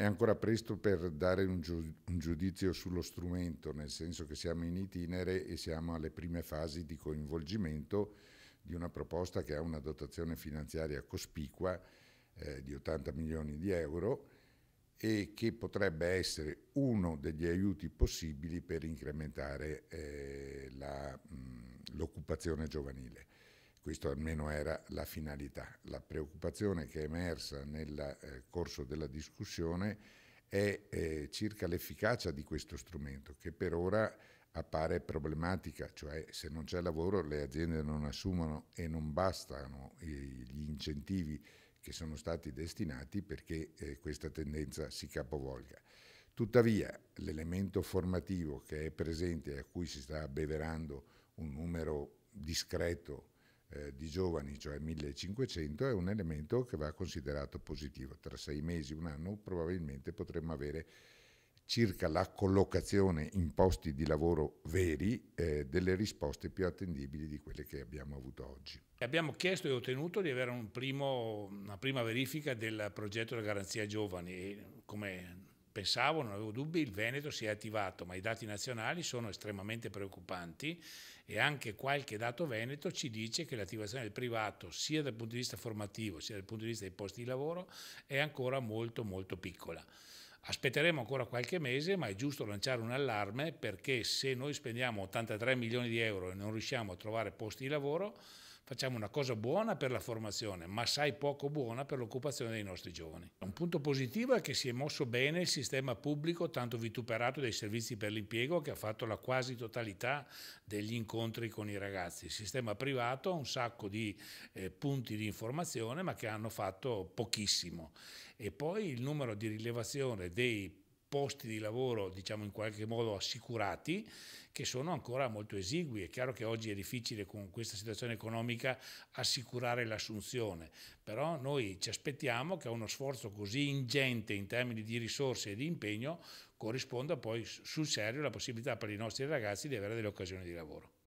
è ancora presto per dare un, giu- un, giudizio sullo strumento, nel senso che siamo in itinere e siamo alle prime fasi di coinvolgimento di una proposta che ha una dotazione finanziaria cospicua eh, di 80 milioni di euro e che potrebbe essere uno degli aiuti possibili per incrementare eh, la, mh, l'occupazione giovanile. Questa almeno era la finalità. La preoccupazione che è emersa nel eh, corso della discussione è eh, circa l'efficacia di questo strumento che per ora appare problematica, cioè se non c'è lavoro le aziende non assumono e non bastano gli incentivi che sono stati destinati perché eh, questa tendenza si capovolga. Tuttavia l'elemento formativo che è presente e a cui si sta abbeverando un numero discreto eh, di giovani, cioè 1500, è un elemento che va considerato positivo. Tra sei mesi, un anno, probabilmente potremmo avere circa la collocazione in posti di lavoro veri eh, delle risposte più attendibili di quelle che abbiamo avuto oggi. Abbiamo chiesto e ottenuto di avere un primo, una prima verifica del progetto della garanzia giovani come pensavo, non avevo dubbi, il Veneto si è attivato, ma i dati nazionali sono estremamente preoccupanti e anche qualche dato veneto ci dice che l'attivazione del privato, sia dal punto di vista formativo, sia dal punto di vista dei posti di lavoro, è ancora molto molto piccola. Aspetteremo ancora qualche mese, ma è giusto lanciare un allarme perché se noi spendiamo 83 milioni di euro e non riusciamo a trovare posti di lavoro, facciamo una cosa buona per la formazione, ma sai poco buona per l'occupazione dei nostri giovani. Un punto positivo è che si è mosso bene il sistema pubblico tanto vituperato dai servizi per l'impiego che ha fatto la quasi totalità degli incontri con i ragazzi. Il sistema privato ha un sacco di eh, punti di informazione ma che hanno fatto pochissimo. E poi il numero di rilevazione dei posti di lavoro diciamo in qualche modo assicurati che sono ancora molto esigui. È chiaro che oggi è difficile con questa situazione economica assicurare l'assunzione, però noi ci aspettiamo che uno sforzo così ingente in termini di risorse e di impegno corrisponda poi sul serio la possibilità per i nostri ragazzi di avere delle occasioni di lavoro.